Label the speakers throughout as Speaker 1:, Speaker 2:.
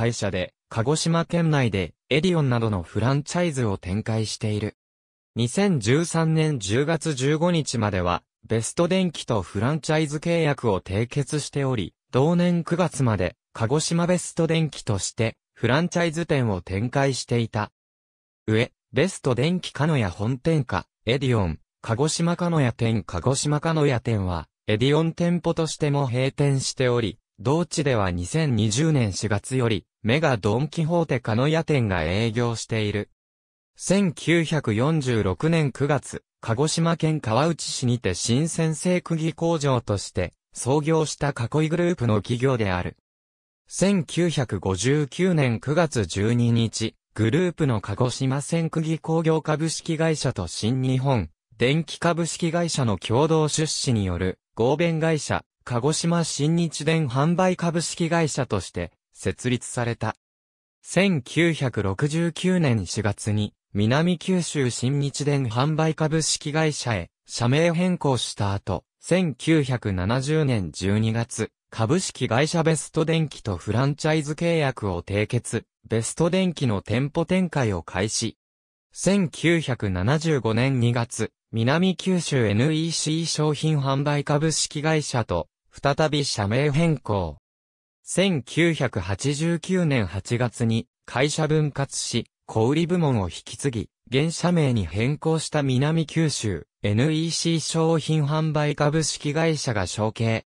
Speaker 1: 会社で、鹿児島県内でエディオンなどのフランチャイズを展開している。2013年10月15日までは、ベスト電機とフランチャイズ契約を締結しており、同年9月まで、鹿児島ベスト電機として、フランチャイズ店を展開していた。上、ベスト電機鹿屋本店か、エディオン、鹿児島鹿屋店鹿児島鹿屋店は、エディオン店舗としても閉店しており、同地では2020年4月より、メガドンキホーテカノヤ店が営業している。1946年9月、鹿児島県川内市にて新鮮製釘工場として創業した囲いグループの企業である。1959年9月12日、グループの鹿児島線釘工業株式会社と新日本電気株式会社の共同出資による合弁会社鹿児島新日電販売株式会社として設立された。1969年4月に南九州新日電販売株式会社へ社名変更した後、1970年12月、株式会社ベスト電機とフランチャイズ契約を締結、ベスト電機の店舗展開を開始。1975年2月、南九州 NEC 商品販売株式会社と、再び社名変更。1989年8月に会社分割し、小売部門を引き継ぎ、現社名に変更した南九州 NEC 商品販売株式会社が承継。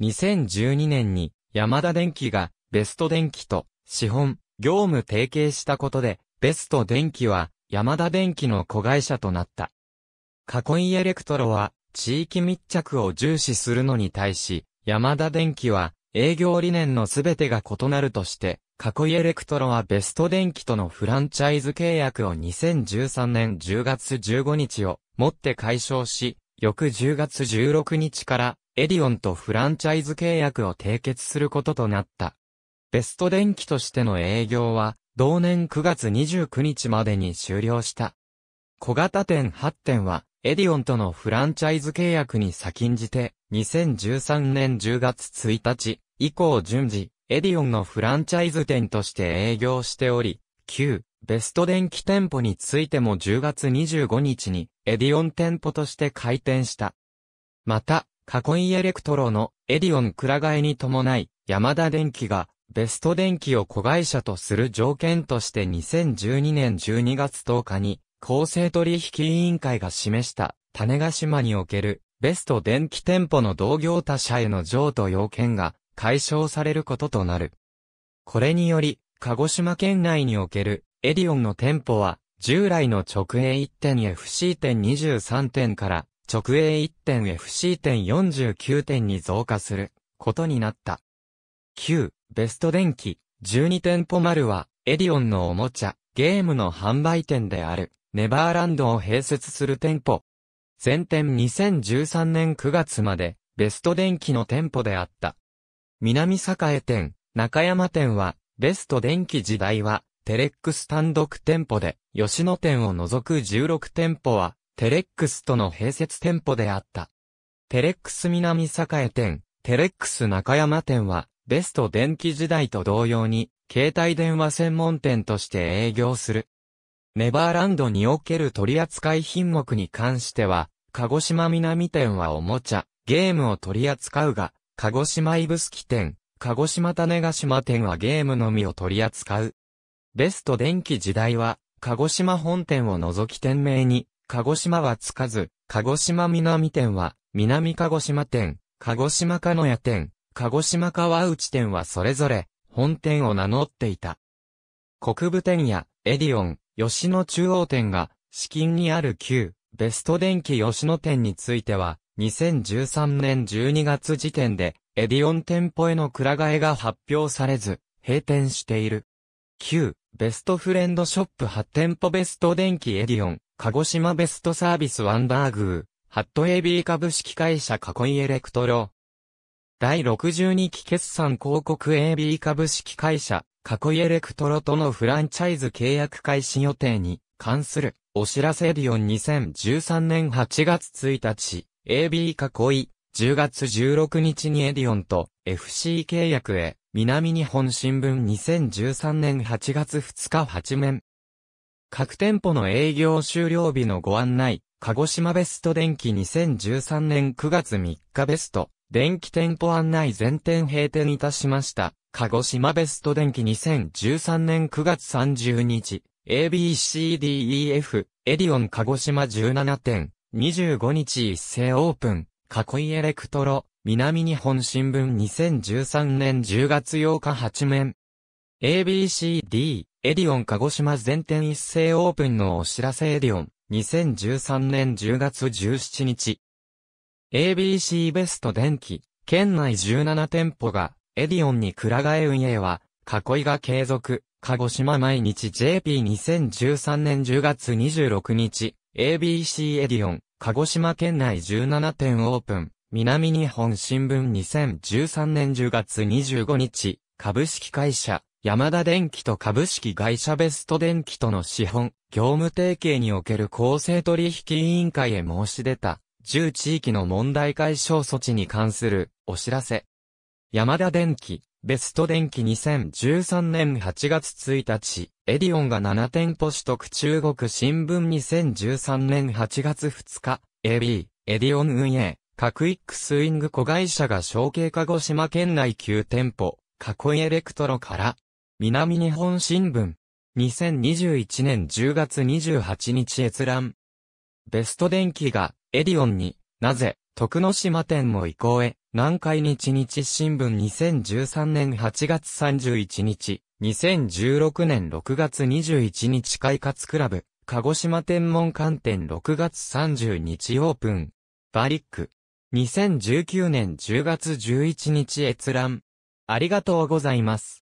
Speaker 1: 2012年に山田電機がベスト電機と資本、業務提携したことで、ベスト電機は山田電機の子会社となった。カコイエレクトロは、地域密着を重視するのに対し、山田電機は、営業理念のすべてが異なるとして、カコイエレクトロはベスト電機とのフランチャイズ契約を2013年10月15日をもって解消し、翌10月16日からエディオンとフランチャイズ契約を締結することとなった。ベスト電機としての営業は同年9月29日までに終了した。小型店8店はエディオンとのフランチャイズ契約に先んじて、2013年10月1日以降順次、エディオンのフランチャイズ店として営業しており、旧、ベスト電気店舗についても10月25日に、エディオン店舗として開店した。また、カコイエレクトロのエディオンくら替えに伴い、山田電機が、ベスト電機を子会社とする条件として2012年12月10日に、公正取引委員会が示した種ヶ島におけるベスト電気店舗の同業他社への譲渡要件が解消されることとなる。これにより、鹿児島県内におけるエディオンの店舗は従来の直営1点 FC 店23点から直営1点 FC 店49点に増加することになった。9、ベスト電気12店舗丸はエディオンのおもちゃ、ゲームの販売店である。ネバーランドを併設する店舗。前店2013年9月まで、ベスト電機の店舗であった。南栄店、中山店は、ベスト電機時代は、テレックス単独店舗で、吉野店を除く16店舗は、テレックスとの併設店舗であった。テレックス南栄店、テレックス中山店は、ベスト電気時代と同様に、携帯電話専門店として営業する。ネバーランドにおける取扱品目に関しては、鹿児島南店はおもちゃ、ゲームを取り扱うが、鹿児島すき店、鹿児島種ヶ島店はゲームのみを取り扱う。ベスト電気時代は、鹿児島本店を除き店名に、鹿児島はつかず、鹿児島南店は、南鹿児島店、鹿児島鹿屋店、鹿児島川内店はそれぞれ、本店を名乗っていた。国部店や、エディオン、吉野中央店が、資金にある旧、ベスト電気吉野店については、2013年12月時点で、エディオン店舗へのく替えが発表されず、閉店している。旧、ベストフレンドショップ8店舗ベスト電気エディオン、鹿児島ベストサービスワンダーグー、ハットエビー株式会社囲いエレクトロ。第62期決算広告 AB 株式会社、過去イエレクトロとのフランチャイズ契約開始予定に関するお知らせエディオン2013年8月1日、AB 囲い、10月16日にエディオンと FC 契約へ、南日本新聞2013年8月2日8面。各店舗の営業終了日のご案内、鹿児島ベスト電機2013年9月3日ベスト、電気店舗案内全店閉店いたしました。鹿児島ベスト電気2013年9月30日、ABCDEF、エディオン鹿児島17店、25日一斉オープン、囲いエレクトロ、南日本新聞2013年10月8日8面。ABCD、エディオン鹿児島全店一斉オープンのお知らせエディオン、2013年10月17日、ABC ベスト電機、県内17店舗が、エディオンにく替え運営は、囲いが継続、鹿児島毎日 JP2013 年10月26日、ABC エディオン、鹿児島県内17店オープン、南日本新聞2013年10月25日、株式会社、山田電機と株式会社ベスト電機との資本、業務提携における公正取引委員会へ申し出た。十地域の問題解消措置に関するお知らせ。山田電機、ベスト電機2013年8月1日、エディオンが7店舗取得中国新聞2013年8月2日、AB、エディオン運営、各イックスイング子会社が小径鹿児島県内9店舗、囲いエレクトロから、南日本新聞、2021年10月28日閲覧。ベスト電機がエディオンに、なぜ、徳之島店も移行へ、南海日日新聞2013年8月31日、2016年6月21日快活クラブ、鹿児島天文館店6月30日オープン、バリック、2019年10月11日閲覧。ありがとうございます。